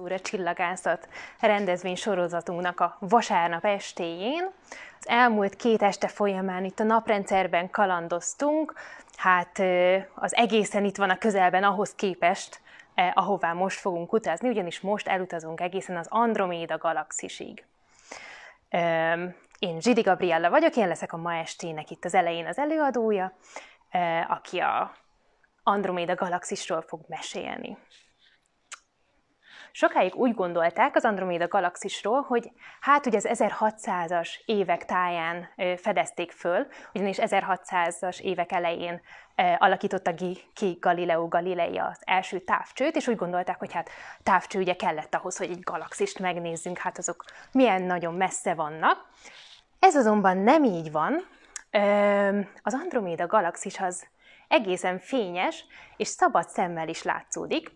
Úr Csillagászat rendezvény sorozatunknak a vasárnap estéjén. Az elmúlt két este folyamán itt a naprendszerben kalandoztunk, hát az egészen itt van a közelben ahhoz képest, e, ahová most fogunk utazni, ugyanis most elutazunk egészen az Androméda galaxisig. Én Zsidi Gabriella vagyok, én leszek a ma estének itt az elején az előadója, e, aki a Androméda galaxisról fog mesélni. Sokáig úgy gondolták az Androméda galaxisról, hogy hát ugye az 1600-as évek táján fedezték föl, ugyanis 1600-as évek elején alakította ki Galileo Galilei az első távcsőt, és úgy gondolták, hogy hát távcső ugye kellett ahhoz, hogy egy galaxist megnézzünk, hát azok milyen nagyon messze vannak. Ez azonban nem így van. Az Androméda galaxis az egészen fényes és szabad szemmel is látszódik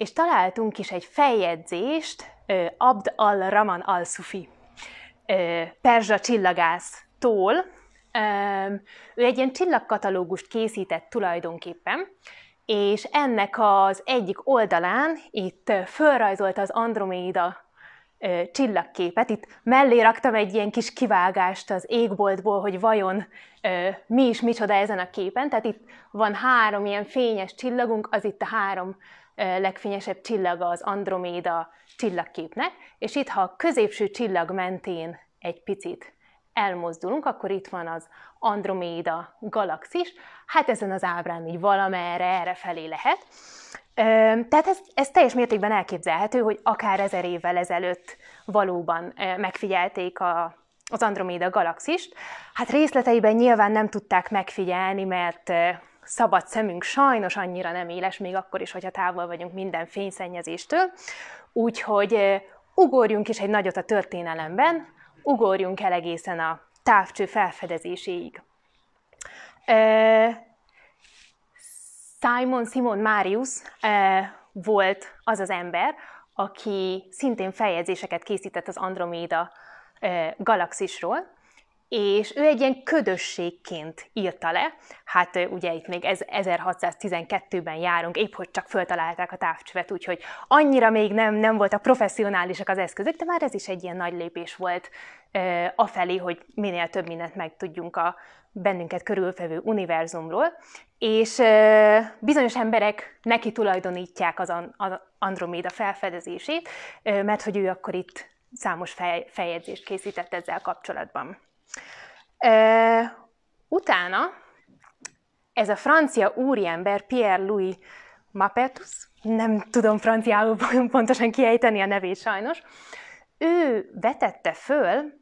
és találtunk is egy feljegyzést Abd al raman al-Sufi, perzsa csillagásztól. Ő egy ilyen csillagkatalógust készített tulajdonképpen, és ennek az egyik oldalán itt fölrajzolta az Androméda csillagképet. Itt mellé raktam egy ilyen kis kivágást az égboltból, hogy vajon ö, mi is micsoda ezen a képen. Tehát itt van három ilyen fényes csillagunk, az itt a három legfényesebb csillaga az Androméda csillagképnek, és itt, ha a középső csillag mentén egy picit elmozdulunk, akkor itt van az Androméda galaxis. Hát ezen az ábrán így valamerre, erre felé lehet. Tehát ez, ez teljes mértékben elképzelhető, hogy akár ezer évvel ezelőtt valóban megfigyelték a, az Androméda galaxist. Hát részleteiben nyilván nem tudták megfigyelni, mert szabad szemünk sajnos annyira nem éles, még akkor is, hogyha távol vagyunk minden fényszennyezéstől. Úgyhogy ugorjunk is egy nagyot a történelemben, ugorjunk el egészen a távcső felfedezéséig. Simon Simon Marius volt az az ember, aki szintén feljegyzéseket készített az Androméda galaxisról, és ő egy ilyen ködösségként írta le. Hát ugye itt még 1612-ben járunk, épp hogy csak föltalálták a távcsövet, úgyhogy annyira még nem, nem voltak professzionálisak az eszközök, de már ez is egy ilyen nagy lépés volt e, afelé, hogy minél több mindent megtudjunk a bennünket körülfevő univerzumról, és e, bizonyos emberek neki tulajdonítják az Androméda felfedezését, e, mert hogy ő akkor itt számos fej, feljegyzést készített ezzel kapcsolatban. Utána ez a francia úriember Pierre-Louis Mapetus, nem tudom franciául pontosan kiejteni a nevét sajnos, ő vetette föl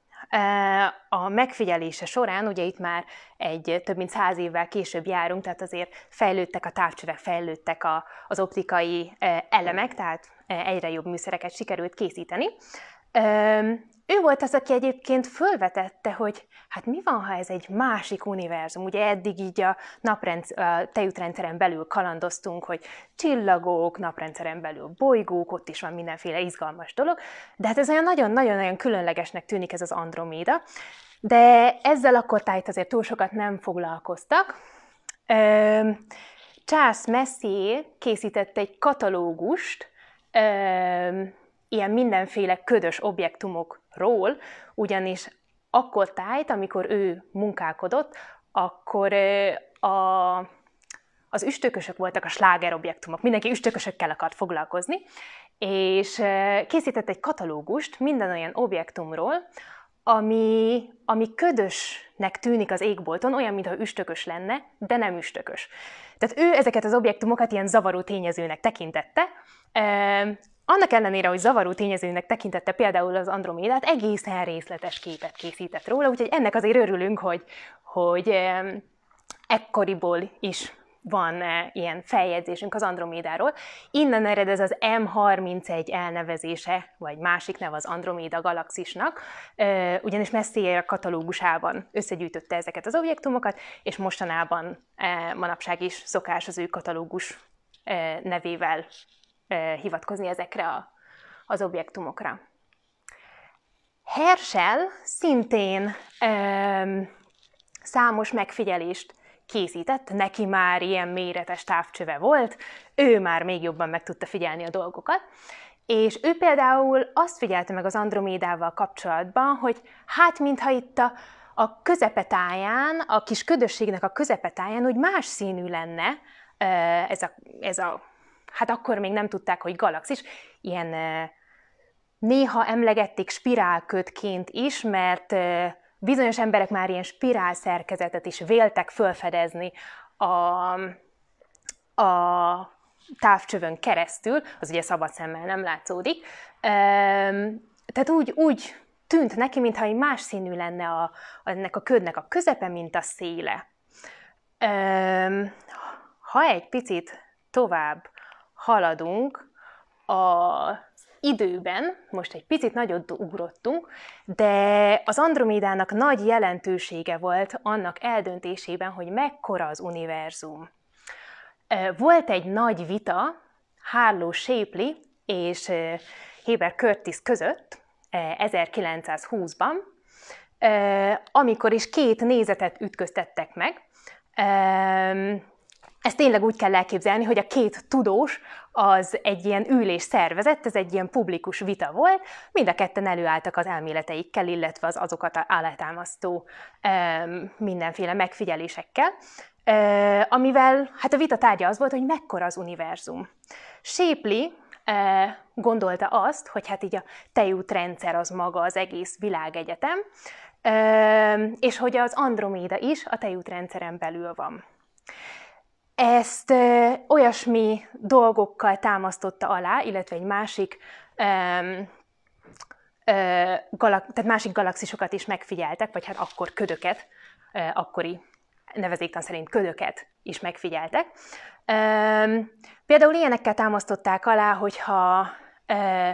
a megfigyelése során, ugye itt már egy több mint száz évvel később járunk, tehát azért fejlődtek a távcsövek, fejlődtek a, az optikai elemek, tehát egyre jobb műszereket sikerült készíteni. Ő volt az, aki egyébként fölvetette, hogy hát mi van, ha ez egy másik univerzum? Ugye eddig így a, naprendsz, a tejútrendszeren belül kalandoztunk, hogy csillagok, naprendszeren belül bolygók, ott is van mindenféle izgalmas dolog, de hát ez olyan nagyon-nagyon-nagyon különlegesnek tűnik ez az Androméda, de ezzel akkor tájt azért túl sokat nem foglalkoztak. Charles Messier készített egy katalógust, ilyen mindenféle ködös objektumok ról, ugyanis akkor tájt, amikor ő munkálkodott, akkor a, az üstökösök voltak a objektumok. mindenki üstökösökkel akart foglalkozni, és készített egy katalógust minden olyan objektumról, ami, ami ködösnek tűnik az égbolton, olyan, mintha üstökös lenne, de nem üstökös. Tehát ő ezeket az objektumokat ilyen zavaró tényezőnek tekintette, annak ellenére, hogy zavaró tényezőnek tekintette például az Andromédát, egészen részletes képet készített róla, úgyhogy ennek azért örülünk, hogy, hogy ekkoriból is van e, ilyen feljegyzésünk az Andromédáról. Innen ered ez az M31 elnevezése, vagy másik nev az Androméda galaxisnak, ugyanis Messier katalógusában összegyűjtötte ezeket az objektumokat, és mostanában e, manapság is szokás az ő katalógus e, nevével hivatkozni ezekre a, az objektumokra. Herschel szintén ö, számos megfigyelést készített, neki már ilyen méretes távcsöve volt, ő már még jobban meg tudta figyelni a dolgokat, és ő például azt figyelte meg az Andromédával kapcsolatban, hogy hát mintha itt a, a közepetáján, a kis ködösségnek a közepetáján, hogy más színű lenne ez a, ez a hát akkor még nem tudták, hogy galaxis, ilyen néha emlegették spirálkötként is, mert bizonyos emberek már ilyen spirál szerkezetet is véltek fölfedezni a, a távcsövön keresztül, az ugye szabad szemmel nem látszódik, tehát úgy, úgy tűnt neki, mintha egy más színű lenne a, ennek a ködnek a közepe, mint a széle. Ha egy picit tovább haladunk a időben, most egy picit nagyot ugrottunk, de az Andromédának nagy jelentősége volt annak eldöntésében, hogy mekkora az univerzum. Volt egy nagy vita Harlow Shapley és Heber Curtis között 1920-ban, amikor is két nézetet ütköztettek meg. Ezt tényleg úgy kell elképzelni, hogy a két tudós az egy ilyen ülés szervezett, ez egy ilyen publikus vita volt, mind a ketten előálltak az elméleteikkel, illetve az azokat állátámasztó mindenféle megfigyelésekkel, amivel hát a vita tárgya az volt, hogy mekkora az univerzum. Shapley eh, gondolta azt, hogy hát így a tejútrendszer az maga az egész világegyetem, és hogy az Androméda is a tejútrendszeren belül van ezt ö, olyasmi dolgokkal támasztotta alá, illetve egy másik ö, ö, galak, tehát másik galaxisokat is megfigyeltek, vagy hát akkor ködöket, ö, akkori nevezéktan szerint ködöket is megfigyeltek. Ö, például ilyenekkel támasztották alá, hogyha ö,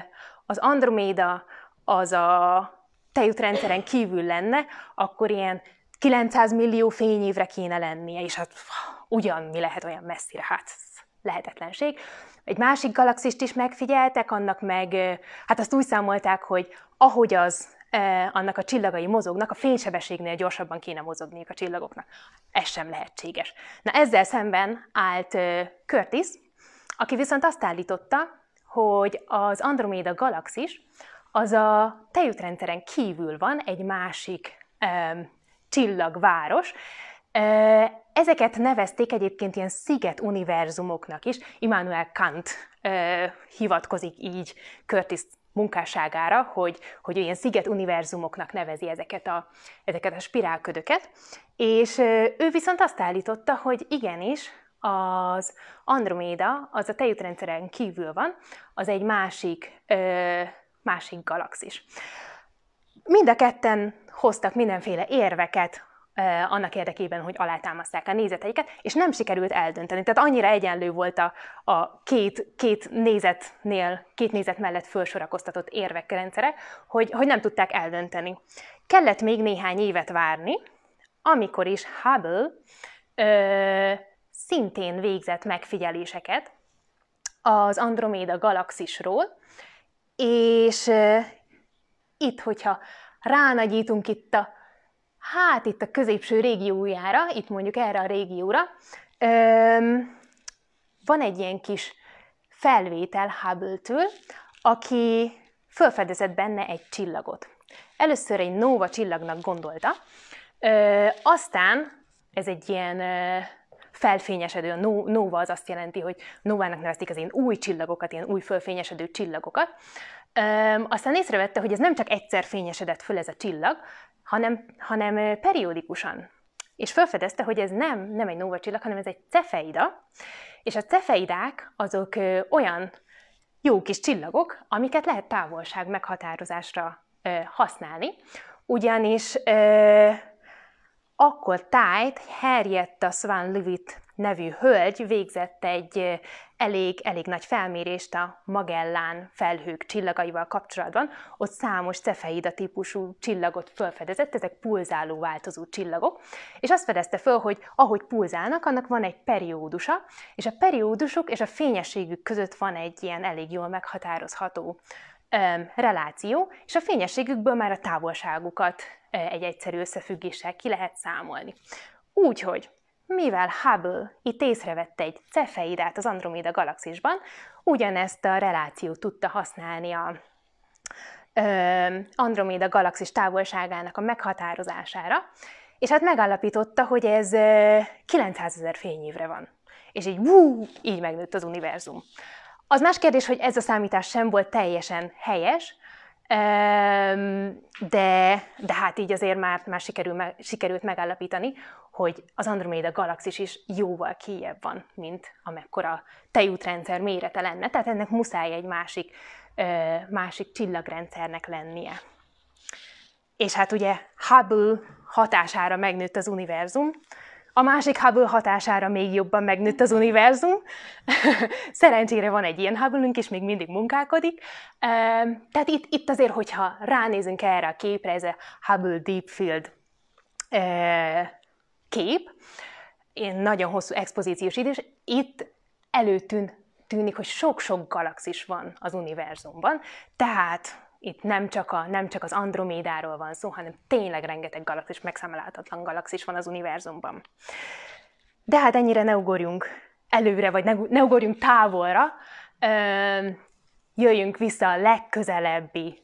az Androméda az a tejútrendszeren kívül lenne, akkor ilyen 900 millió fényévre kéne lennie, és hát ugyan mi lehet olyan messzire, hát lehetetlenség. Egy másik galaxist is megfigyeltek, annak meg, hát azt úgy számolták, hogy ahogy az annak a csillagai mozognak, a fénysebességnél gyorsabban kéne mozogniuk a csillagoknak. Ez sem lehetséges. Na ezzel szemben állt Curtis, aki viszont azt állította, hogy az Andromeda galaxis az a tejútrendszeren kívül van egy másik um, csillagváros, Ezeket nevezték egyébként ilyen sziget-univerzumoknak is. Immanuel Kant ö, hivatkozik így Curtis munkásságára, hogy, hogy ilyen sziget-univerzumoknak nevezi ezeket a, ezeket a spirálködöket. És ő viszont azt állította, hogy igenis, az Androméda, az a tejútrendszeren kívül van, az egy másik, ö, másik galaxis. Mind a ketten hoztak mindenféle érveket annak érdekében, hogy alátámaszták a nézeteiket, és nem sikerült eldönteni. Tehát annyira egyenlő volt a, a két, két nézetnél, két nézet mellett felsorakoztatott érvek rendszere, hogy, hogy nem tudták eldönteni. Kellett még néhány évet várni, amikor is Hubble ö, szintén végzett megfigyeléseket az Androméda galaxisról, és ö, itt, hogyha ránagyítunk itt a hát itt a középső régiójára, itt mondjuk erre a régióra, öm, van egy ilyen kis felvétel Hubble-től, aki felfedezett benne egy csillagot. Először egy Nova csillagnak gondolta, ö, aztán ez egy ilyen ö, felfényesedő, a Nova az azt jelenti, hogy Novának nevezték az ilyen új csillagokat, ilyen új felfényesedő csillagokat. Ö, aztán észrevette, hogy ez nem csak egyszer fényesedett föl ez a csillag, hanem, hanem periódikusan. És felfedezte, hogy ez nem, nem egy csillag, hanem ez egy cefeida, és a cefeidák azok olyan jó kis csillagok, amiket lehet távolság meghatározásra használni, ugyanis akkor tájt Herjetta Swan Leavitt nevű hölgy végzett egy elég, elég nagy felmérést a Magellán felhők csillagaival kapcsolatban. Ott számos cefeida típusú csillagot felfedezett, ezek pulzáló változó csillagok, és azt fedezte föl, hogy ahogy pulzálnak, annak van egy periódusa, és a periódusuk és a fényességük között van egy ilyen elég jól meghatározható um, reláció, és a fényességükből már a távolságukat egy egyszerű összefüggéssel ki lehet számolni. Úgyhogy mivel Hubble itt észrevette egy cefeidát az Andromeda galaxisban, ugyanezt a relációt tudta használni a Andromeda galaxis távolságának a meghatározására, és hát megállapította, hogy ez 900 ezer fényévre van. És így, wú, így megnőtt az univerzum. Az más kérdés, hogy ez a számítás sem volt teljesen helyes, de, de hát így azért már, már sikerül, sikerült megállapítani, hogy az Androméda galaxis is jóval kijebb van, mint amekkora tejútrendszer mérete lenne, tehát ennek muszáj egy másik, ö, másik csillagrendszernek lennie. És hát ugye Hubble hatására megnőtt az univerzum, a másik Hubble hatására még jobban megnőtt az univerzum. Szerencsére van egy ilyen hubble és még mindig munkálkodik. Tehát itt, itt azért, hogyha ránézünk erre a képre, ez a Hubble Deep Field kép, én nagyon hosszú expozíciós idő, és itt előtűn tűnik, hogy sok-sok galaxis van az univerzumban, tehát itt nem csak, a, nem csak az Andromédáról van szó, hanem tényleg rengeteg galaxis, megszámolhatatlan galaxis van az univerzumban. De hát ennyire ne ugorjunk előre, vagy ne, ne ugorjunk távolra, Ö, jöjjünk vissza a legközelebbi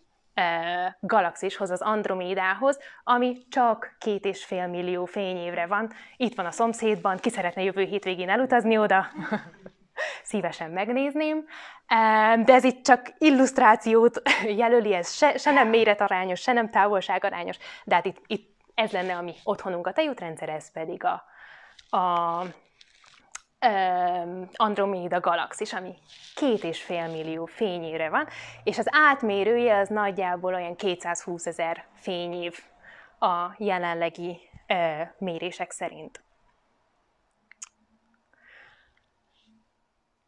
galaxishoz, az Andromédához, ami csak két és fél millió fényévre van. Itt van a szomszédban, ki szeretne jövő hétvégén elutazni oda? Szívesen megnézném, de ez itt csak illusztrációt jelöli, ez se, se nem méretarányos, se nem távolságarányos, de hát itt, itt ez lenne a mi otthonunk, a tejútrendszer, ez pedig a, a Androméda galaxis, ami két és fél millió fényére van, és az átmérője az nagyjából olyan 220 ezer fényév a jelenlegi mérések szerint.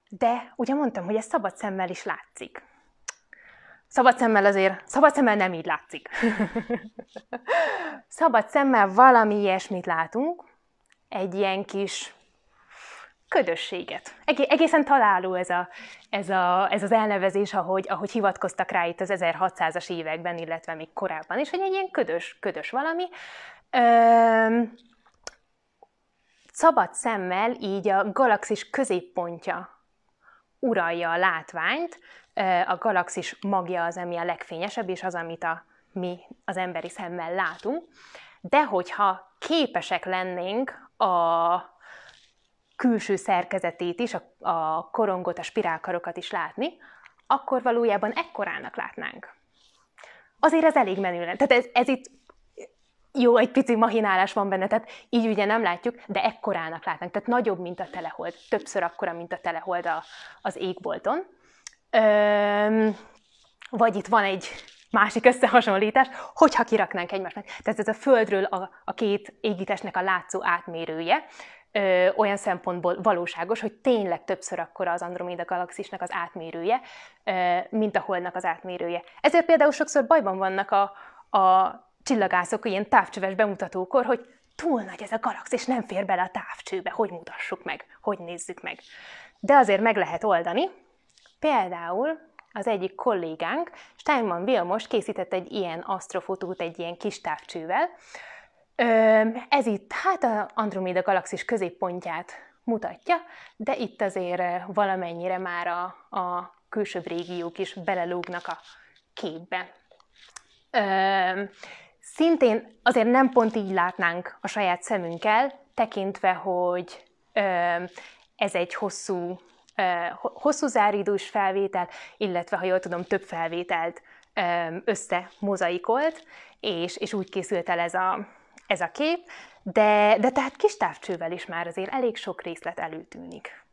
De ugye mondtam, hogy ez szabad szemmel is látszik. Szabad szemmel azért, szabad szemmel nem így látszik. szabad szemmel valami ilyesmit látunk, egy ilyen kis ködösséget. Egészen találó ez, a, ez, a, ez az elnevezés, ahogy, ahogy hivatkoztak rá itt az 1600-as években, illetve még korábban is, hogy egy ilyen ködös, ködös valami. Öm, szabad szemmel így a galaxis középpontja uralja a látványt, a galaxis magja az, ami a legfényesebb, és az, amit a, mi az emberi szemmel látunk. De hogyha képesek lennénk a külső szerkezetét is, a, a korongot, a spirálkarokat is látni, akkor valójában ekkorának látnánk. Azért ez elég menő lenne. Tehát ez, ez itt jó, egy pici mahinálás van benne, tehát így ugye nem látjuk, de ekkorának látnánk, tehát nagyobb, mint a telehold, többször akkora, mint a telehold a, az égbolton. Öm, vagy itt van egy másik összehasonlítás, hogyha kiraknánk egymásnak. Tehát ez a Földről a, a két égítésnek a látszó átmérője ö, olyan szempontból valóságos, hogy tényleg többször akkora az Andromeda galaxisnak az átmérője, ö, mint a Holdnak az átmérője. Ezért például sokszor bajban vannak a, a csillagászok ilyen távcsöves bemutatókor, hogy túl nagy ez a galaxis, nem fér bele a távcsőbe, hogy mutassuk meg, hogy nézzük meg. De azért meg lehet oldani. Például az egyik kollégánk, Steinman Vilmos készített egy ilyen asztrofotót egy ilyen kis távcsővel, ez itt, hát a Andromeda galaxis középpontját mutatja, de itt azért valamennyire már a, a külső régiók is belelógnak a képbe. Szintén azért nem pont így látnánk a saját szemünkkel, tekintve, hogy ez egy hosszú, hosszú záridós felvétel, illetve, ha jól tudom, több felvételt összemozaikolt, és, és úgy készült el ez a, ez a kép, de, de tehát kis távcsővel is már azért elég sok részlet előtűnik.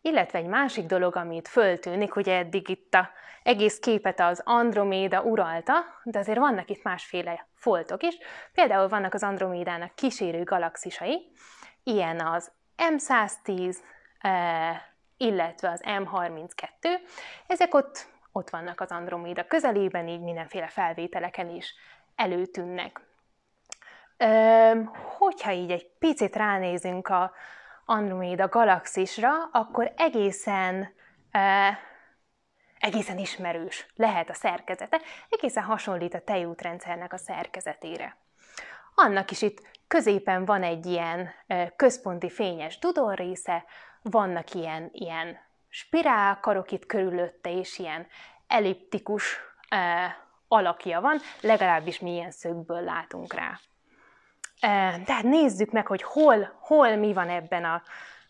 Illetve egy másik dolog, amit föltűnik, hogy eddig itt a egész képet az Androméda uralta, de azért vannak itt másféle foltok is. Például vannak az Andromédának kísérő galaxisai, ilyen az M110, eh, illetve az M32. Ezek ott, ott vannak az Androméda közelében, így mindenféle felvételeken is előtűnnek. Hogyha így egy picit ránézünk a Andromeda galaxisra, akkor egészen egészen ismerős lehet a szerkezete, egészen hasonlít a tejútrendszernek a szerkezetére. Annak is itt középen van egy ilyen központi fényes tudor része. vannak ilyen, ilyen spirálkarok itt körülötte, és ilyen elliptikus alakja van, legalábbis mi ilyen szögből látunk rá. Tehát nézzük meg, hogy hol, hol mi van ebben a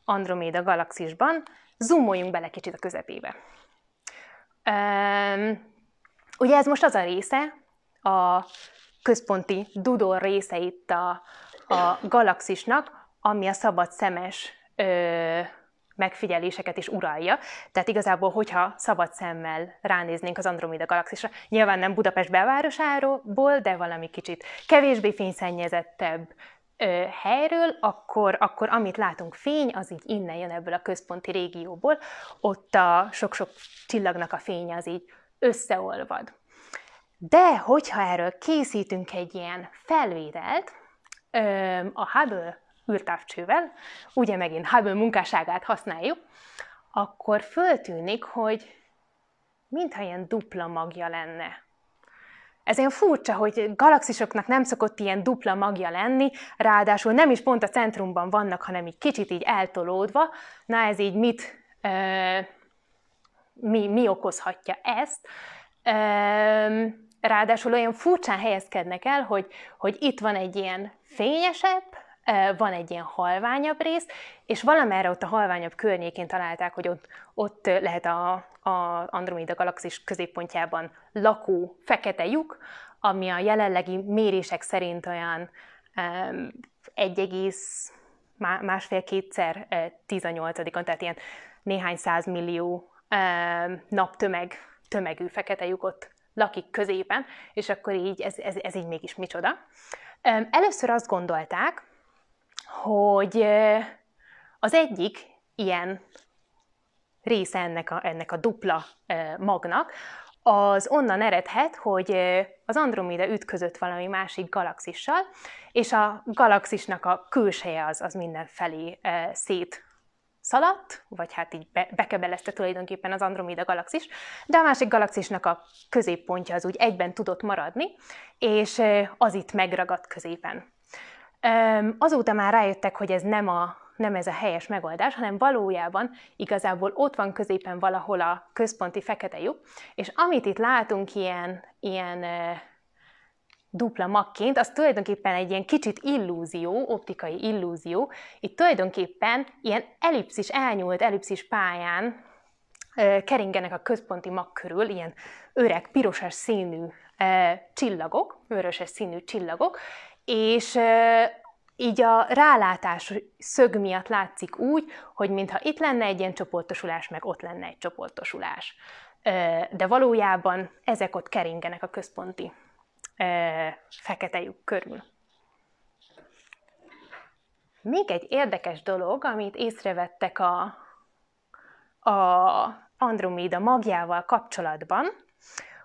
Androméda galaxisban, zoomoljunk bele kicsit a közepébe. Ugye ez most az a része, a központi dudor része itt a, a galaxisnak, ami a szabad szemes megfigyeléseket is uralja. Tehát igazából, hogyha szabad szemmel ránéznénk az Andromeda galaxisra, nyilván nem Budapest belvárosáról, de valami kicsit kevésbé fényszennyezettebb ö, helyről, akkor, akkor amit látunk fény, az így innen jön ebből a központi régióból, ott a sok-sok csillagnak a fénye az így összeolvad. De hogyha erről készítünk egy ilyen felvételt, a Hubble űrtávcsővel, ugye megint Hubble munkásságát használjuk, akkor föltűnik, hogy mintha ilyen dupla magja lenne. Ez ilyen furcsa, hogy galaxisoknak nem szokott ilyen dupla magja lenni, ráadásul nem is pont a centrumban vannak, hanem így kicsit így eltolódva. Na ez így mit, ö, mi, mi okozhatja ezt? Ö, ráadásul olyan furcsán helyezkednek el, hogy, hogy itt van egy ilyen fényesebb, van egy ilyen halványabb rész, és valamerre ott a halványabb környékén találták, hogy ott, ott lehet a, a Andromeda galaxis középpontjában lakó fekete lyuk, ami a jelenlegi mérések szerint olyan egész másfél-kétszer 18-on, tehát ilyen néhány százmillió naptömeg tömegű fekete lyukot lakik középen, és akkor így ez, ez, ez így mégis micsoda. Először azt gondolták, hogy az egyik ilyen része ennek a, ennek a dupla magnak, az onnan eredhet, hogy az Andromeda ütközött valami másik galaxissal, és a galaxisnak a külseje az, az mindenfelé szét szaladt, vagy hát így be, bekebelezte tulajdonképpen az Andromeda galaxis, de a másik galaxisnak a középpontja az úgy egyben tudott maradni, és az itt megragadt középen. Azóta már rájöttek, hogy ez nem, a, nem ez a helyes megoldás, hanem valójában igazából ott van középen valahol a központi fekete lyuk, és amit itt látunk ilyen, ilyen dupla magként, az tulajdonképpen egy ilyen kicsit illúzió, optikai illúzió. Itt tulajdonképpen ilyen elipszis, elnyúlt elipszis pályán keringenek a központi mag körül ilyen öreg, pirosas színű csillagok, vöröses színű csillagok, és így a rálátás szög miatt látszik úgy, hogy mintha itt lenne egy ilyen csoportosulás, meg ott lenne egy csoportosulás. De valójában ezek ott keringenek a központi feketejük körül. Még egy érdekes dolog, amit észrevettek a, a Andromeda magjával kapcsolatban,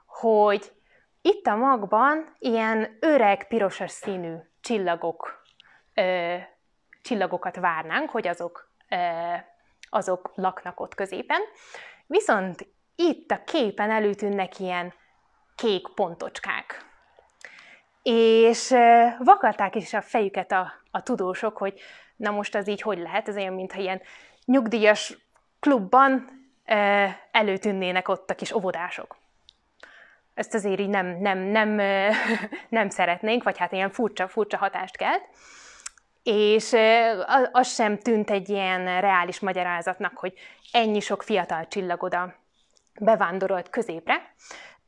hogy itt a magban ilyen öreg, pirosas színű csillagok, ö, csillagokat várnánk, hogy azok, ö, azok laknak ott középen. Viszont itt a képen előtűnnek ilyen kék pontocskák. És vakarták is a fejüket a, a tudósok, hogy na most az így hogy lehet, ez olyan, mintha ilyen nyugdíjas klubban előtűnnének ott a kis óvodások. Ezt azért így nem, nem, nem, nem szeretnénk, vagy hát ilyen furcsa, furcsa hatást kelt. És az sem tűnt egy ilyen reális magyarázatnak, hogy ennyi sok fiatal csillag oda bevándorolt középre.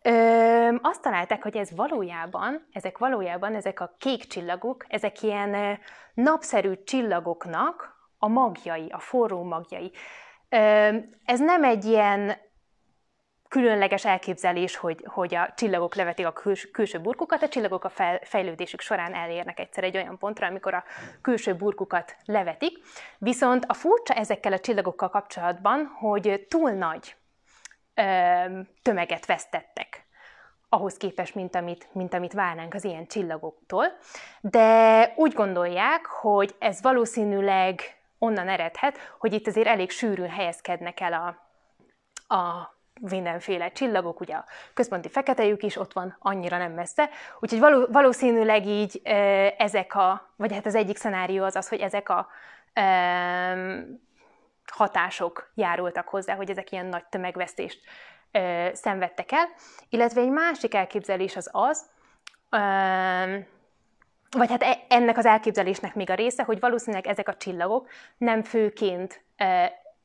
Ö, azt találták, hogy ez valójában, ezek valójában, ezek a kék csillagok, ezek ilyen napszerű csillagoknak a magjai, a forró magjai. Ö, ez nem egy ilyen különleges elképzelés, hogy, hogy a csillagok levetik a küls, külső burkukat, a csillagok a fel, fejlődésük során elérnek egyszer egy olyan pontra, amikor a külső burkukat levetik. Viszont a furcsa ezekkel a csillagokkal kapcsolatban, hogy túl nagy ö, tömeget vesztettek ahhoz képest, mint amit, mint amit várnánk az ilyen csillagoktól. De úgy gondolják, hogy ez valószínűleg onnan eredhet, hogy itt azért elég sűrűn helyezkednek el a, a mindenféle csillagok, ugye a központi feketejük is ott van annyira nem messze, úgyhogy való, valószínűleg így ezek a, vagy hát az egyik szenárió az az, hogy ezek a e, hatások járultak hozzá, hogy ezek ilyen nagy tömegvesztést e, szenvedtek el. Illetve egy másik elképzelés az az, e, vagy hát e, ennek az elképzelésnek még a része, hogy valószínűleg ezek a csillagok nem főként,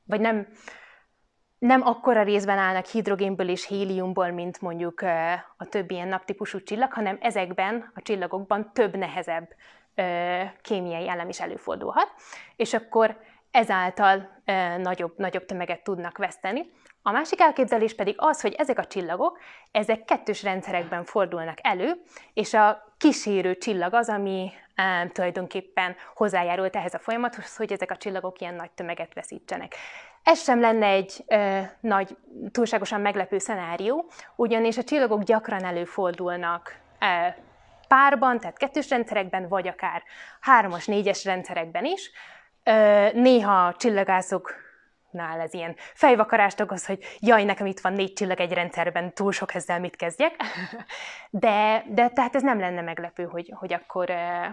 vagy nem nem akkora részben állnak hidrogénből és héliumból, mint mondjuk a többi ilyen naptípusú csillag, hanem ezekben a csillagokban több nehezebb kémiai elem is előfordulhat, és akkor ezáltal nagyobb, nagyobb tömeget tudnak veszteni. A másik elképzelés pedig az, hogy ezek a csillagok, ezek kettős rendszerekben fordulnak elő, és a kísérő csillag az, ami tulajdonképpen hozzájárult ehhez a folyamathoz, hogy ezek a csillagok ilyen nagy tömeget veszítsenek. Ez sem lenne egy ö, nagy, túlságosan meglepő szenárió, ugyanis a csillagok gyakran előfordulnak ö, párban, tehát kettős rendszerekben, vagy akár hármas, négyes rendszerekben is. Ö, néha a csillagászok nál ez ilyen fejvakarást okoz, hogy jaj, nekem itt van négy csillag egy rendszerben, túl sok ezzel mit kezdjek. De, de tehát ez nem lenne meglepő, hogy, hogy akkor uh,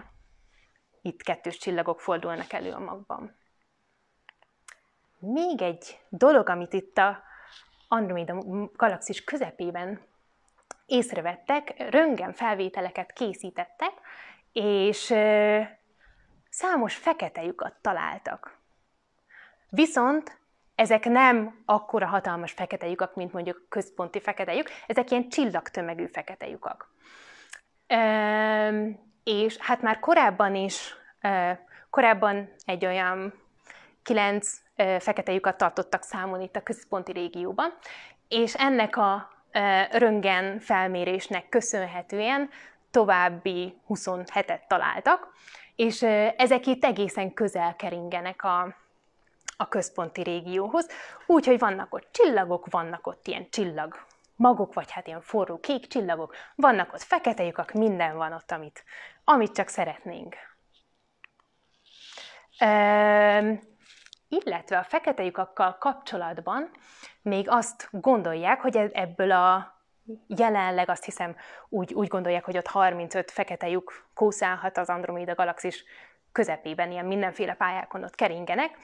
itt kettős csillagok fordulnak elő a magban még egy dolog, amit itt a Andromeda galaxis közepében észrevettek, röngen felvételeket készítettek, és számos fekete lyukat találtak. Viszont ezek nem akkora hatalmas fekete lyukak, mint mondjuk központi fekete lyuk, ezek ilyen csillagtömegű fekete lyukak. és hát már korábban is, korábban egy olyan 9 fekete lyukat tartottak számon itt a központi régióban, és ennek a röntgen felmérésnek köszönhetően további 27-et találtak, és ezek itt egészen közel keringenek a, a központi régióhoz, úgyhogy vannak ott csillagok, vannak ott ilyen csillag magok, vagy hát ilyen forró kék csillagok, vannak ott fekete lyukak, minden van ott, amit, amit csak szeretnénk illetve a fekete lyukakkal kapcsolatban még azt gondolják, hogy e- ebből a jelenleg azt hiszem úgy, úgy gondolják, hogy ott 35 fekete lyuk kószálhat az Andromeda galaxis közepében, ilyen mindenféle pályákon ott keringenek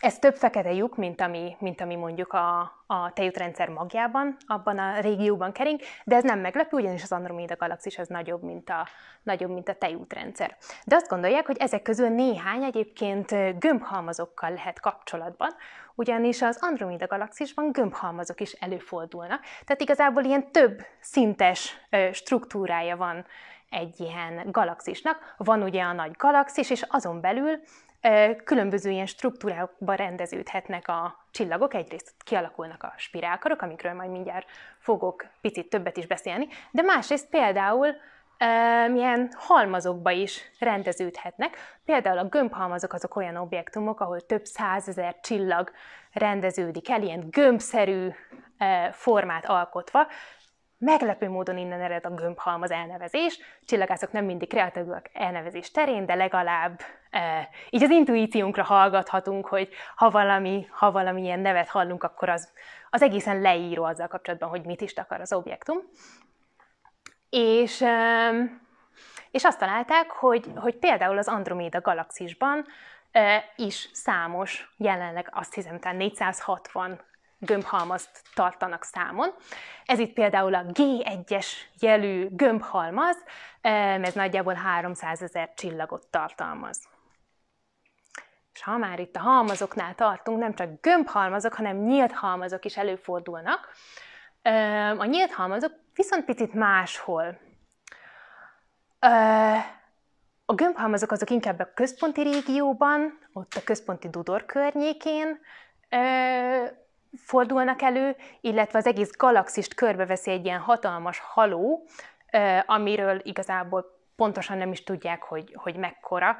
ez több fekete lyuk, mint ami, mint ami mondjuk a, a tejútrendszer magjában, abban a régióban kering, de ez nem meglepő, ugyanis az Andromeda galaxis az nagyobb, mint a, nagyobb, mint a tejútrendszer. De azt gondolják, hogy ezek közül néhány egyébként gömbhalmazokkal lehet kapcsolatban, ugyanis az Andromeda galaxisban gömbhalmazok is előfordulnak, tehát igazából ilyen több szintes struktúrája van egy ilyen galaxisnak. Van ugye a nagy galaxis, és azon belül különböző ilyen struktúrákba rendeződhetnek a csillagok. Egyrészt kialakulnak a spirálkarok, amikről majd mindjárt fogok picit többet is beszélni, de másrészt például milyen halmazokba is rendeződhetnek. Például a gömbhalmazok azok olyan objektumok, ahol több százezer csillag rendeződik el, ilyen gömbszerű formát alkotva, Meglepő módon innen ered a gömbhalmaz elnevezés. Csillagászok nem mindig kreatívak elnevezés terén, de legalább e, így az intuíciónkra hallgathatunk, hogy ha valami, ha valami ilyen nevet hallunk, akkor az, az egészen leíró azzal kapcsolatban, hogy mit is akar az objektum. És, e, és azt találták, hogy, hogy például az Androméda galaxisban e, is számos, jelenleg azt hiszem, tehát 460 gömbhalmazt tartanak számon. Ez itt például a G1-es jelű gömbhalmaz, eh, ez nagyjából 300 ezer csillagot tartalmaz. És ha már itt a halmazoknál tartunk, nem csak gömbhalmazok, hanem nyílt halmazok is előfordulnak. Eh, a nyílt halmazok viszont picit máshol. Eh, a gömbhalmazok azok inkább a központi régióban, ott a központi Dudor környékén fordulnak elő, illetve az egész galaxist körbeveszi egy ilyen hatalmas haló, amiről igazából pontosan nem is tudják, hogy, hogy mekkora.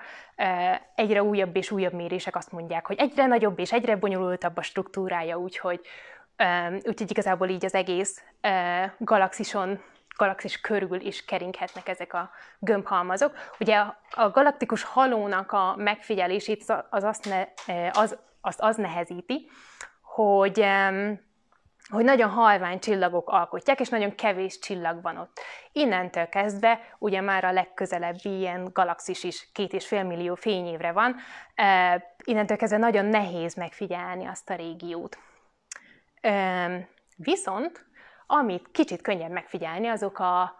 Egyre újabb és újabb mérések azt mondják, hogy egyre nagyobb és egyre bonyolultabb a struktúrája, úgyhogy, úgyhogy igazából így az egész galaxison galaxis körül is keringhetnek ezek a gömbhalmazok. Ugye a, a galaktikus halónak a megfigyelését az azt, ne, az, azt az nehezíti, hogy hogy nagyon halvány csillagok alkotják, és nagyon kevés csillag van ott. Innentől kezdve ugye már a legközelebbi ilyen galaxis is két és fél millió fényévre van, e, innentől kezdve nagyon nehéz megfigyelni azt a régiót. E, viszont, amit kicsit könnyebb megfigyelni, azok a,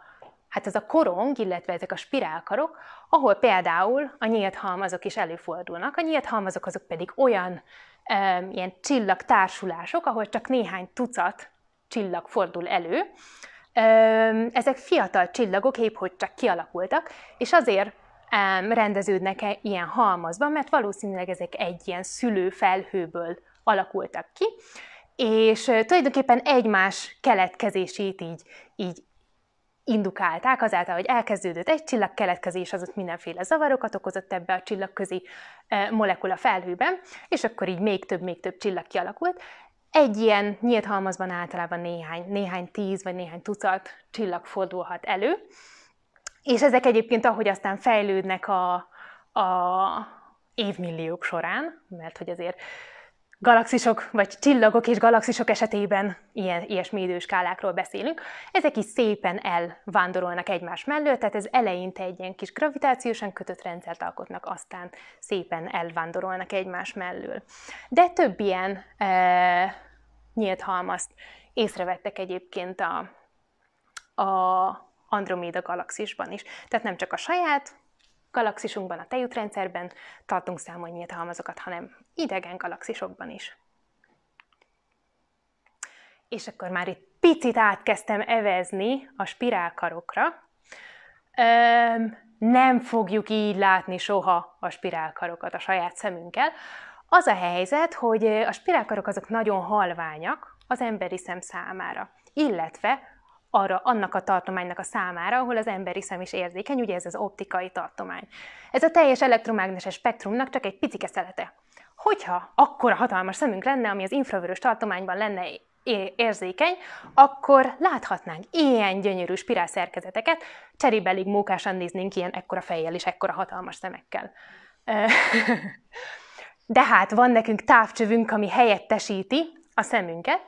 hát ez a korong, illetve ezek a spirálkarok, ahol például a nyílt halmazok is előfordulnak. A nyílt halmazok azok pedig olyan ilyen csillagtársulások, ahol csak néhány tucat csillag fordul elő. Ezek fiatal csillagok, épp hogy csak kialakultak, és azért rendeződnek -e ilyen halmazban, mert valószínűleg ezek egy ilyen szülőfelhőből alakultak ki, és tulajdonképpen egymás keletkezését így, így indukálták azáltal, hogy elkezdődött egy csillagkeletkezés, az ott mindenféle zavarokat okozott ebbe a csillagközi molekula felhőben, és akkor így még több, még több csillag kialakult. Egy ilyen nyílt halmazban általában néhány, néhány tíz vagy néhány tucat csillag fordulhat elő, és ezek egyébként, ahogy aztán fejlődnek a, a évmilliók során, mert hogy azért galaxisok, vagy csillagok és galaxisok esetében ilyen, ilyesmi időskálákról beszélünk, ezek is szépen elvándorolnak egymás mellől, tehát ez eleinte egy ilyen kis gravitációsan kötött rendszert alkotnak, aztán szépen elvándorolnak egymás mellől. De több ilyen e, nyílt halmazt észrevettek egyébként a, a Androméda galaxisban is. Tehát nem csak a saját galaxisunkban, a tejútrendszerben tartunk számon nyílt halmazokat, hanem idegen galaxisokban is. És akkor már itt picit átkezdtem evezni a spirálkarokra. Öm, nem fogjuk így látni soha a spirálkarokat a saját szemünkkel. Az a helyzet, hogy a spirálkarok azok nagyon halványak az emberi szem számára, illetve arra, annak a tartománynak a számára, ahol az emberi szem is érzékeny, ugye ez az optikai tartomány. Ez a teljes elektromágneses spektrumnak csak egy picike szelete. Hogyha akkora hatalmas szemünk lenne, ami az infravörös tartományban lenne érzékeny, akkor láthatnánk ilyen gyönyörű szerkezeteket, cserébelig mókásan néznénk ilyen ekkora fejjel és ekkora hatalmas szemekkel. De hát van nekünk távcsövünk, ami helyettesíti a szemünket.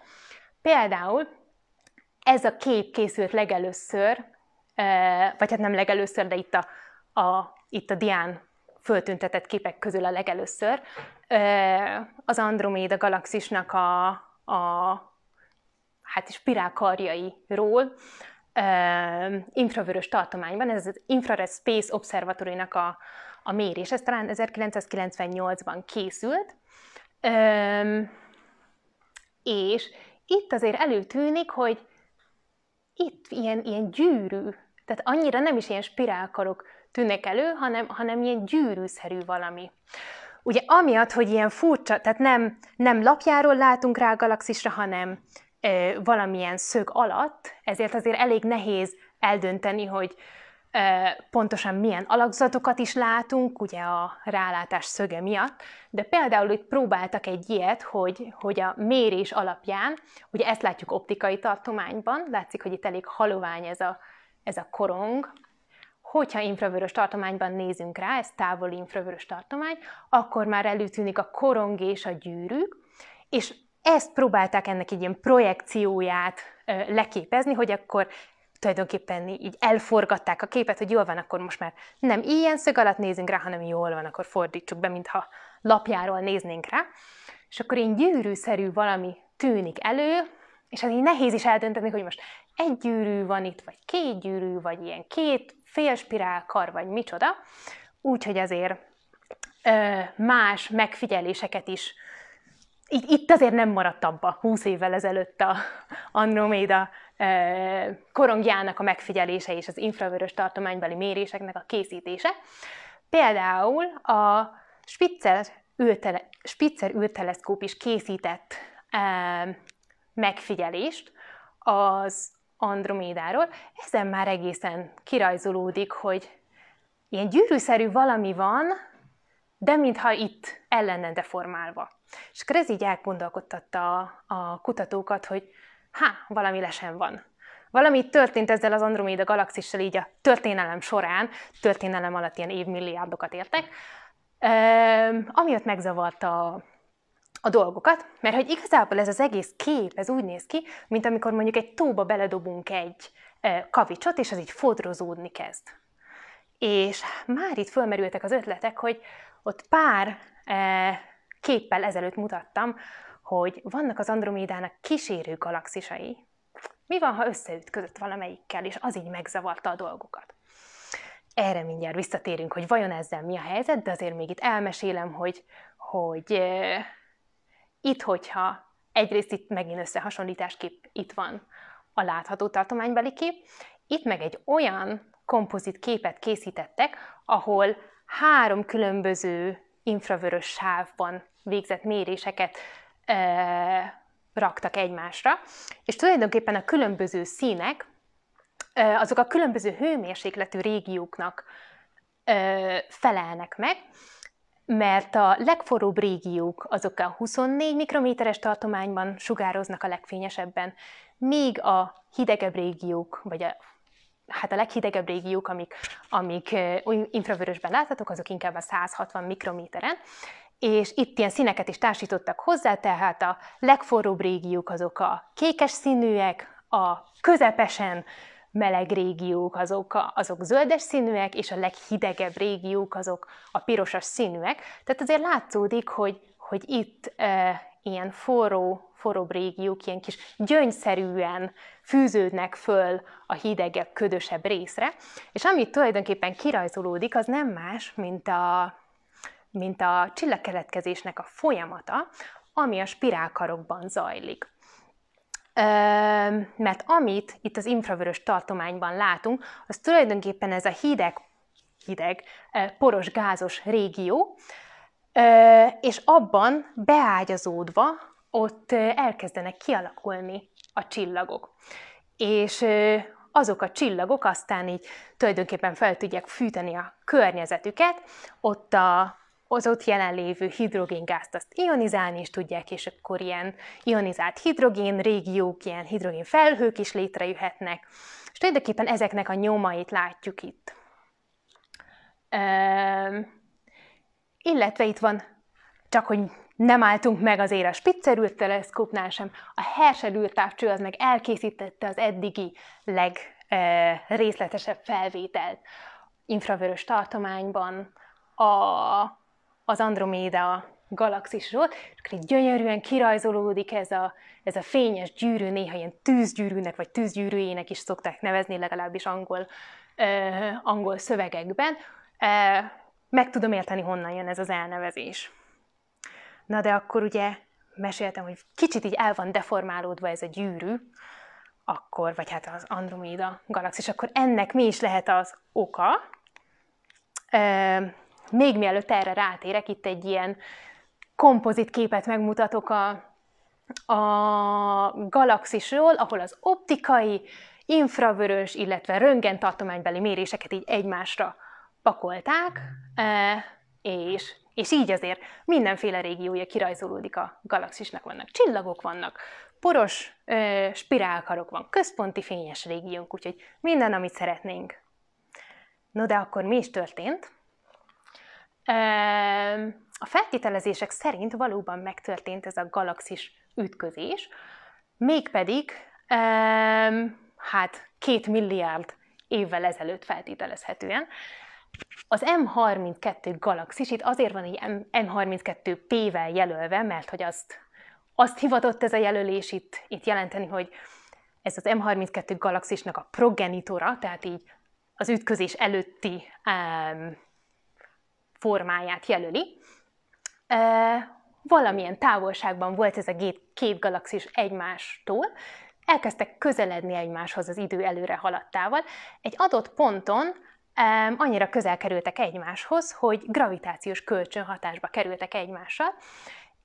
Például ez a kép készült legelőször, vagy hát nem legelőször, de itt a, a, itt a dián föltüntetett képek közül a legelőször, az Androméda galaxisnak a, a hát spirál karjairól, infravörös tartományban, ez az Infrared Space observatory a, a mérés. Ez talán 1998-ban készült, és itt azért előtűnik, hogy itt ilyen, ilyen gyűrű, tehát annyira nem is ilyen spirálkarok tűnnek elő, hanem, hanem ilyen gyűrűszerű valami. Ugye amiatt, hogy ilyen furcsa, tehát nem, nem lapjáról látunk rá a galaxisra, hanem ö, valamilyen szög alatt, ezért azért elég nehéz eldönteni, hogy, pontosan milyen alakzatokat is látunk, ugye a rálátás szöge miatt, de például itt próbáltak egy ilyet, hogy, hogy a mérés alapján, ugye ezt látjuk optikai tartományban, látszik, hogy itt elég halovány ez a, ez a korong, hogyha infravörös tartományban nézünk rá, ez távoli infravörös tartomány, akkor már előtűnik a korong és a gyűrűk, és ezt próbálták ennek egy ilyen projekcióját leképezni, hogy akkor tulajdonképpen így elforgatták a képet, hogy jól van, akkor most már nem ilyen szög alatt nézünk rá, hanem jól van, akkor fordítsuk be, mintha lapjáról néznénk rá. És akkor én gyűrűszerű valami tűnik elő, és hát így nehéz is eldönteni, hogy most egy gyűrű van itt, vagy két gyűrű, vagy ilyen két félspirál kar, vagy micsoda. Úgyhogy azért ö, más megfigyeléseket is itt azért nem maradt abba 20 évvel ezelőtt a Andromeda korongjának a megfigyelése és az infravörös tartománybeli méréseknek a készítése. Például a Spitzer, űrteleszkóp is készített megfigyelést az Andromédáról. Ezen már egészen kirajzolódik, hogy ilyen gyűrűszerű valami van, de mintha itt el lenne deformálva. És Krezi ez gondolkodtatta a kutatókat, hogy há, valami lesen van. Valami történt ezzel az Androméda galaxissal így a történelem során, történelem alatt ilyen évmilliárdokat értek, ami ott megzavarta a, a dolgokat, mert hogy igazából ez az egész kép, ez úgy néz ki, mint amikor mondjuk egy tóba beledobunk egy kavicsot, és az így fodrozódni kezd. És már itt fölmerültek az ötletek, hogy ott pár képpel ezelőtt mutattam, hogy vannak az Andromédának kísérő galaxisai. Mi van, ha összeütközött valamelyikkel, és az így megzavarta a dolgokat? Erre mindjárt visszatérünk, hogy vajon ezzel mi a helyzet, de azért még itt elmesélem, hogy, hogy eh, itt, hogyha egyrészt itt megint összehasonlításképp itt van a látható tartománybeli kép, itt meg egy olyan kompozit képet készítettek, ahol három különböző infravörös sávban végzett méréseket raktak egymásra, és tulajdonképpen a különböző színek, azok a különböző hőmérsékletű régióknak felelnek meg, mert a legforróbb régiók azok a 24 mikrométeres tartományban sugároznak a legfényesebben, míg a hidegebb régiók, vagy a, hát a leghidegebb régiók, amik, amik infravörösben láthatók, azok inkább a 160 mikrométeren, és itt ilyen színeket is társítottak hozzá, tehát a legforróbb régiók azok a kékes színűek, a közepesen meleg régiók azok, a, azok zöldes színűek, és a leghidegebb régiók azok a pirosas színűek. Tehát azért látszódik, hogy, hogy itt e, ilyen forró, forróbb régiók ilyen kis gyöngyszerűen fűződnek föl a hidegebb, ködösebb részre, és amit tulajdonképpen kirajzolódik, az nem más, mint a mint a csillagkeletkezésnek a folyamata, ami a spirálkarokban zajlik. Ö, mert amit itt az infravörös tartományban látunk, az tulajdonképpen ez a hideg, hideg, poros gázos régió, ö, és abban beágyazódva ott elkezdenek kialakulni a csillagok. És azok a csillagok aztán így tulajdonképpen fel tudják fűteni a környezetüket, ott a az ott jelenlévő hidrogéngázt azt ionizálni is tudják, és akkor ilyen ionizált hidrogén régiók, ilyen hidrogén felhők is létrejöhetnek. És tulajdonképpen ezeknek a nyomait látjuk itt. Ehm, illetve itt van, csak hogy nem álltunk meg azért a Spitzer teleszkópnál sem, a Herschel űrtávcső az meg elkészítette az eddigi legrészletesebb e, felvételt infravörös tartományban, a az Androméda galaxisról, és akkor gyönyörűen kirajzolódik ez a, ez a fényes gyűrű, néha ilyen tűzgyűrűnek, vagy tűzgyűrűjének is szokták nevezni, legalábbis angol, eh, angol szövegekben. Eh, meg tudom érteni, honnan jön ez az elnevezés. Na de akkor ugye meséltem, hogy kicsit így el van deformálódva ez a gyűrű, akkor, vagy hát az Andromeda galaxis, akkor ennek mi is lehet az oka? Eh, még mielőtt erre rátérek, itt egy ilyen kompozit képet megmutatok a, a galaxisról, ahol az optikai, infravörös, illetve röntgen tartománybeli méréseket így egymásra pakolták, e, és, és így azért mindenféle régiója kirajzolódik a galaxisnak. Vannak csillagok, vannak poros e, spirálkarok, van központi fényes régiónk, úgyhogy minden, amit szeretnénk. No de akkor mi is történt? A feltételezések szerint valóban megtörtént ez a galaxis ütközés, mégpedig hát két milliárd évvel ezelőtt feltételezhetően. Az M32 galaxis, itt azért van így M32P-vel jelölve, mert hogy azt, azt hivatott ez a jelölés itt, itt jelenteni, hogy ez az M32 galaxisnak a progenitora, tehát így az ütközés előtti um, formáját jelöli. Valamilyen távolságban volt ez a két galaxis egymástól, elkezdtek közeledni egymáshoz az idő előre haladtával. Egy adott ponton annyira közel kerültek egymáshoz, hogy gravitációs kölcsönhatásba kerültek egymással,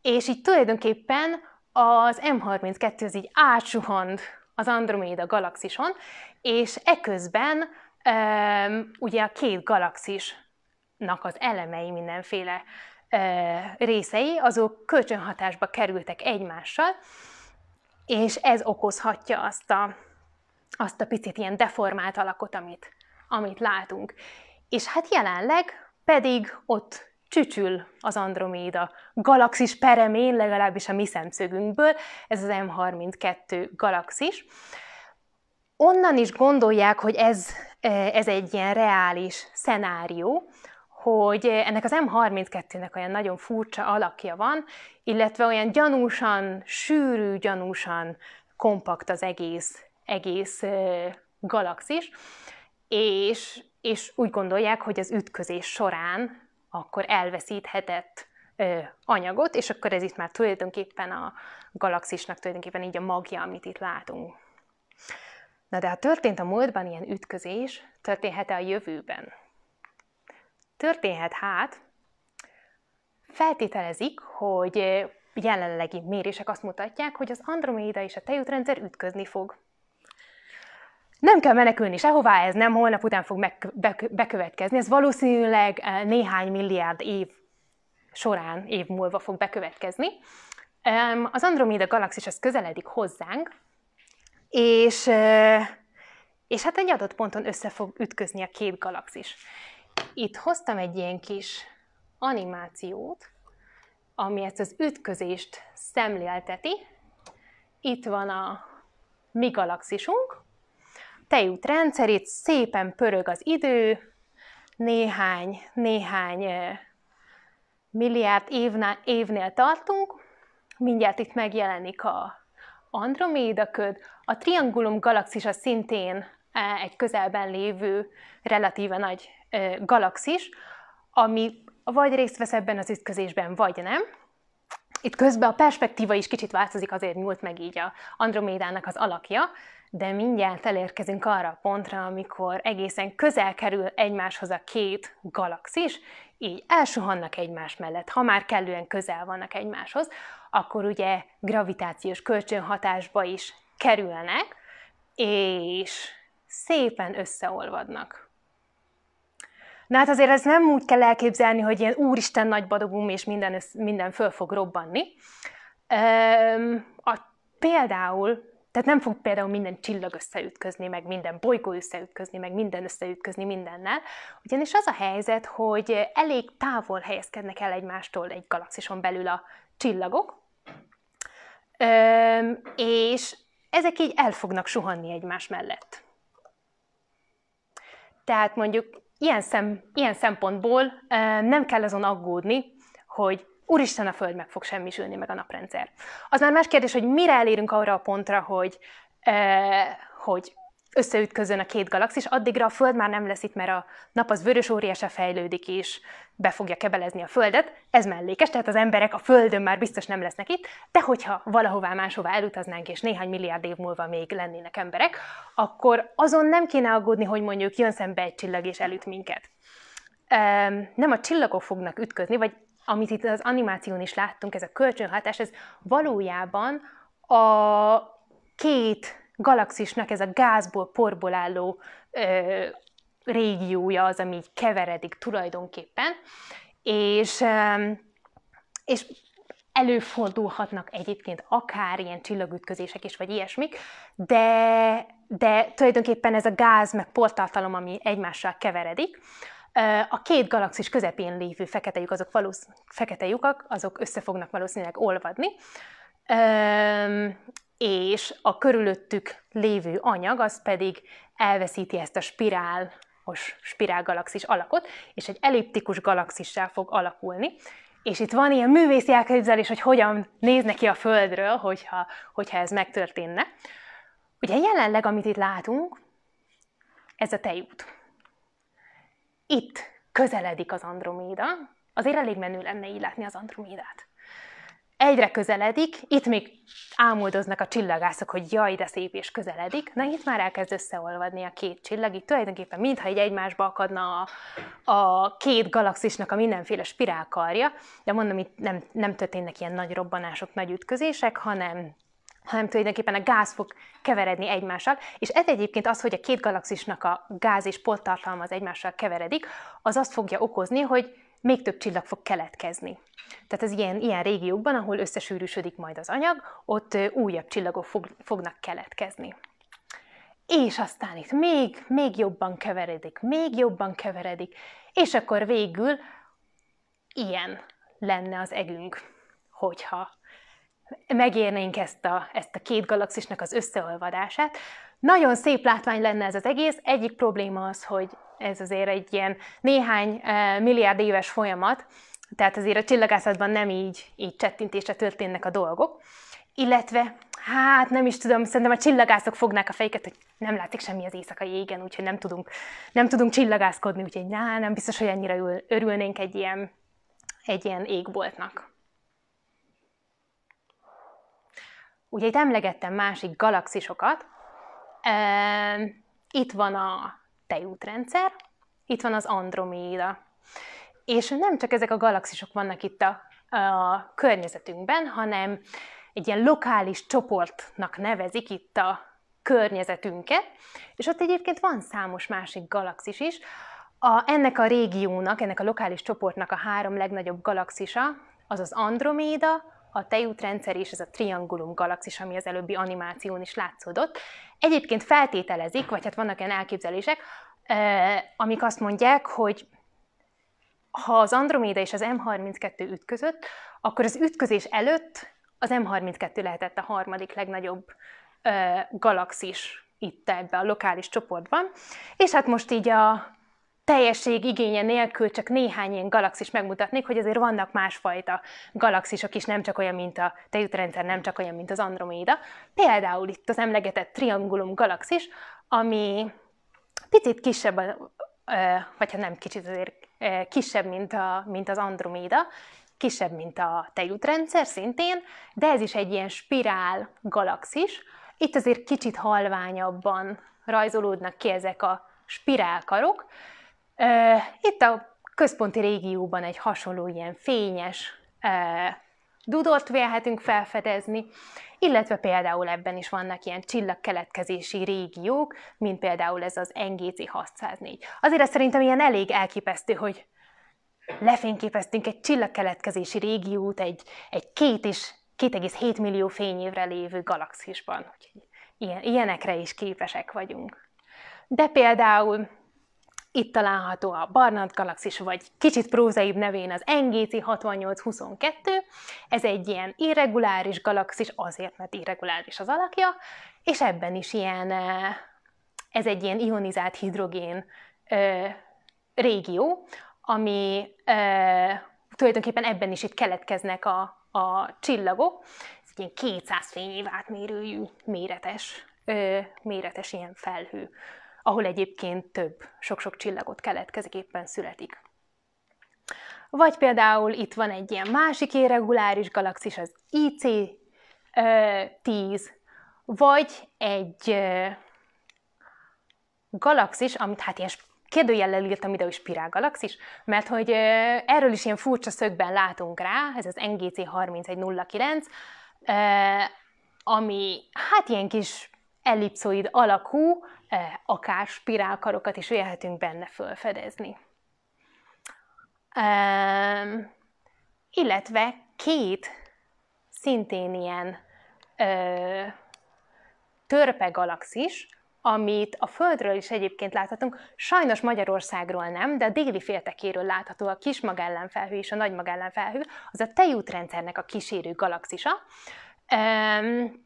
és így tulajdonképpen az M32 az így átsuhant az Androméda galaxison, és eközben um, ugye a két galaxis nak az elemei mindenféle részei, azok kölcsönhatásba kerültek egymással, és ez okozhatja azt a, azt a picit ilyen deformált alakot, amit, amit látunk. És hát jelenleg pedig ott csücsül az Androméda galaxis peremén, legalábbis a mi szemszögünkből, ez az M32 galaxis. Onnan is gondolják, hogy ez, ez egy ilyen reális szenárió, hogy eh, ennek az M32-nek olyan nagyon furcsa alakja van, illetve olyan gyanúsan, sűrű, gyanúsan kompakt az egész, egész eh, galaxis, és, és úgy gondolják, hogy az ütközés során akkor elveszíthetett ö, eh, anyagot, és akkor ez itt már tulajdonképpen a galaxisnak tulajdonképpen így a magja, amit itt látunk. Na de ha hát történt a múltban ilyen ütközés, történhet-e a jövőben? Történhet hát, feltételezik, hogy jelenlegi mérések azt mutatják, hogy az Androméda és a tejútrendszer ütközni fog. Nem kell menekülni sehová, ez nem holnap után fog meg, bekövetkezni, ez valószínűleg néhány milliárd év során, év múlva fog bekövetkezni. Az Androméda galaxis az közeledik hozzánk, és, és hát egy adott ponton össze fog ütközni a két galaxis itt hoztam egy ilyen kis animációt, ami ezt az ütközést szemlélteti. Itt van a mi galaxisunk, tejút rendszerét, szépen pörög az idő, néhány, néhány milliárd évnál, évnél tartunk, mindjárt itt megjelenik a Androméda köd, a triangulum galaxisa szintén egy közelben lévő, relatíve nagy galaxis, ami vagy részt vesz ebben az ütközésben, vagy nem. Itt közben a perspektíva is kicsit változik, azért nyúlt meg így a Andromédának az alakja, de mindjárt elérkezünk arra a pontra, amikor egészen közel kerül egymáshoz a két galaxis, így elsuhannak egymás mellett, ha már kellően közel vannak egymáshoz, akkor ugye gravitációs kölcsönhatásba is kerülnek, és szépen összeolvadnak. Na hát azért ez nem úgy kell elképzelni, hogy ilyen úristen nagy badogum, és minden, össz, minden föl fog robbanni. Ehm, a, például, tehát nem fog például minden csillag összeütközni, meg minden bolygó összeütközni, meg minden összeütközni mindennel, ugyanis az a helyzet, hogy elég távol helyezkednek el egymástól egy galaxison belül a csillagok, ehm, és ezek így el fognak suhanni egymás mellett. Tehát mondjuk ilyen, szem, ilyen szempontból nem kell azon aggódni, hogy úristen, a Föld meg fog semmisülni, meg a naprendszer. Az már más kérdés, hogy mire elérünk arra a pontra, hogy, hogy összeütközön a két galaxis, addigra a Föld már nem lesz itt, mert a nap az vörös óriása fejlődik, és be fogja kebelezni a Földet. Ez mellékes, tehát az emberek a Földön már biztos nem lesznek itt, de hogyha valahová máshová elutaznánk, és néhány milliárd év múlva még lennének emberek, akkor azon nem kéne aggódni, hogy mondjuk jön szembe egy csillag és elüt minket. Nem a csillagok fognak ütközni, vagy amit itt az animáción is láttunk, ez a kölcsönhatás, ez valójában a két galaxisnak ez a gázból, porból álló ö, régiója az, ami így keveredik tulajdonképpen, és, ö, és előfordulhatnak egyébként akár ilyen csillagütközések is, vagy ilyesmik, de, de tulajdonképpen ez a gáz meg portartalom, ami egymással keveredik, a két galaxis közepén lévő fekete lyuk, azok valósz, fekete lyukak, azok össze fognak valószínűleg olvadni, és a körülöttük lévő anyag az pedig elveszíti ezt a spirálos spirálgalaxis alakot, és egy elliptikus galaxissá fog alakulni. És itt van ilyen művészi elképzelés, hogy hogyan néz neki a Földről, hogyha, hogyha ez megtörténne. Ugye jelenleg, amit itt látunk, ez a tejút. Itt közeledik az Androméda, azért elég menő lenne így látni az Andromédát egyre közeledik, itt még ámuldoznak a csillagászok, hogy jaj, de szép és közeledik, na itt már elkezd összeolvadni a két csillag, így tulajdonképpen mintha egy egymásba akadna a, a két galaxisnak a mindenféle spirálkarja, de mondom, itt nem, nem történnek ilyen nagy robbanások, nagy ütközések, hanem hanem tulajdonképpen a gáz fog keveredni egymással, és ez egyébként az, hogy a két galaxisnak a gáz és póttartalma az egymással keveredik, az azt fogja okozni, hogy még több csillag fog keletkezni. Tehát ez ilyen, ilyen régiókban, ahol összesűrűsödik majd az anyag, ott újabb csillagok fog, fognak keletkezni. És aztán itt még, még jobban keveredik, még jobban keveredik, és akkor végül ilyen lenne az egünk, hogyha megérnénk ezt a, ezt a két galaxisnak az összeolvadását. Nagyon szép látvány lenne ez az egész. Egyik probléma az, hogy ez azért egy ilyen néhány milliárd éves folyamat, tehát azért a csillagászatban nem így, így csettintésre történnek a dolgok. Illetve, hát nem is tudom, szerintem a csillagászok fognák a fejüket, hogy nem látszik semmi az éjszakai égen, úgyhogy nem tudunk, nem tudunk csillagászkodni, úgyhogy nah, nem biztos, hogy annyira örülnénk egy ilyen, egy ilyen égboltnak. Ugye itt emlegettem másik galaxisokat. Itt van a tejútrendszer, itt van az Androméda. És nem csak ezek a galaxisok vannak itt a, a környezetünkben, hanem egy ilyen lokális csoportnak nevezik itt a környezetünket, és ott egyébként van számos másik galaxis is. A, ennek a régiónak, ennek a lokális csoportnak a három legnagyobb galaxisa, az az Androméda, a tejútrendszer és ez a triangulum galaxis, ami az előbbi animáción is látszódott. Egyébként feltételezik, vagy hát vannak ilyen elképzelések, amik azt mondják, hogy ha az Androméda és az M32 ütközött, akkor az ütközés előtt az M32 lehetett a harmadik legnagyobb galaxis itt ebbe a lokális csoportban. És hát most így a teljesség igénye nélkül csak néhány ilyen galaxis megmutatnék, hogy azért vannak másfajta galaxisok is, nem csak olyan, mint a tejútrendszer, nem csak olyan, mint az Androméda. Például itt az emlegetett triangulum galaxis, ami picit kisebb, vagy ha hát nem kicsit, azért kisebb, mint, a, mint az Androméda, kisebb, mint a tejútrendszer szintén, de ez is egy ilyen spirál galaxis. Itt azért kicsit halványabban rajzolódnak ki ezek a spirálkarok, itt a központi régióban egy hasonló ilyen fényes dudort vélhetünk felfedezni, illetve például ebben is vannak ilyen csillagkeletkezési régiók, mint például ez az NGC 604. Azért ez szerintem ilyen elég elképesztő, hogy lefényképeztünk egy csillagkeletkezési régiót egy, egy két és 2,7 millió fényévre lévő galaxisban. ilyen, ilyenekre is képesek vagyunk. De például itt található a Barnard Galaxis, vagy kicsit prózaibb nevén az NGC 6822. Ez egy ilyen irreguláris galaxis, azért, mert irreguláris az alakja, és ebben is ilyen, ez egy ilyen ionizált hidrogén ö, régió, ami ö, tulajdonképpen ebben is itt keletkeznek a, a csillagok. Ez egy ilyen 200 fényév átmérőjű méretes, ö, méretes ilyen felhő ahol egyébként több, sok-sok csillagot keletkezik, éppen születik. Vagy például itt van egy ilyen másik irreguláris galaxis, az IC10, vagy egy galaxis, amit hát ilyen kérdőjellel írtam ide, hogy spirálgalaxis, mert hogy erről is ilyen furcsa szögben látunk rá, ez az NGC 3109, ami hát ilyen kis ellipszoid alakú, E, akár spirálkarokat is vélhetünk benne fölfedezni. Um, illetve két szintén ilyen ö, törpe galaxis, amit a Földről is egyébként láthatunk, sajnos Magyarországról nem, de a déli féltekéről látható a kis magellenfelhő és a nagy magellenfelhő, az a tejútrendszernek a kísérő galaxisa. Um,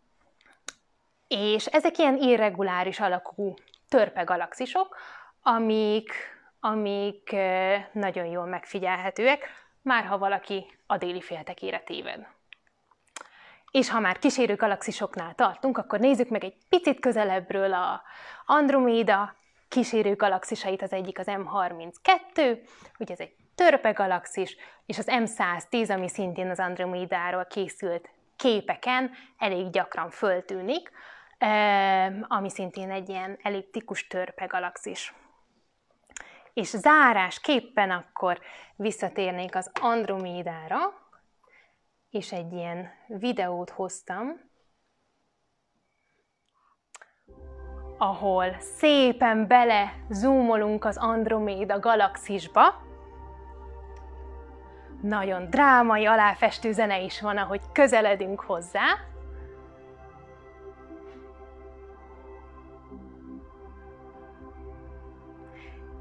és ezek ilyen irreguláris alakú törpegalaxisok, amik, amik nagyon jól megfigyelhetőek, már ha valaki a déli féltekére téved. És ha már kísérő galaxisoknál tartunk, akkor nézzük meg egy picit közelebbről a Androméda kísérő galaxisait, az egyik az M32, ugye ez egy törpe galaxis, és az M110, ami szintén az Andromédáról készült képeken elég gyakran föltűnik ami szintén egy ilyen elliptikus törpe galaxis. És zárásképpen akkor visszatérnék az Andromédára, és egy ilyen videót hoztam, ahol szépen bele zoomolunk az Androméda galaxisba. Nagyon drámai aláfestő zene is van, ahogy közeledünk hozzá.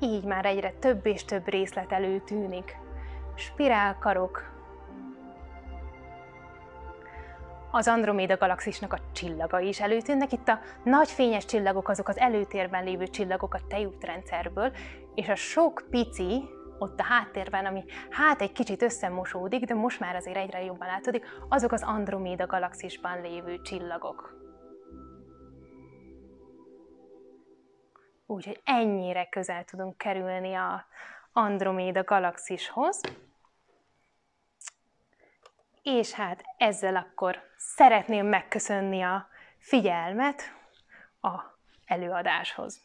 így már egyre több és több részlet előtűnik. Spirálkarok, az Androméda galaxisnak a csillaga is előtűnnek. Itt a nagy fényes csillagok azok az előtérben lévő csillagok a tejútrendszerből, és a sok pici, ott a háttérben, ami hát egy kicsit összemosódik, de most már azért egyre jobban látodik, azok az Androméda galaxisban lévő csillagok. úgyhogy ennyire közel tudunk kerülni a Androméda galaxishoz. És hát ezzel akkor szeretném megköszönni a figyelmet a előadáshoz.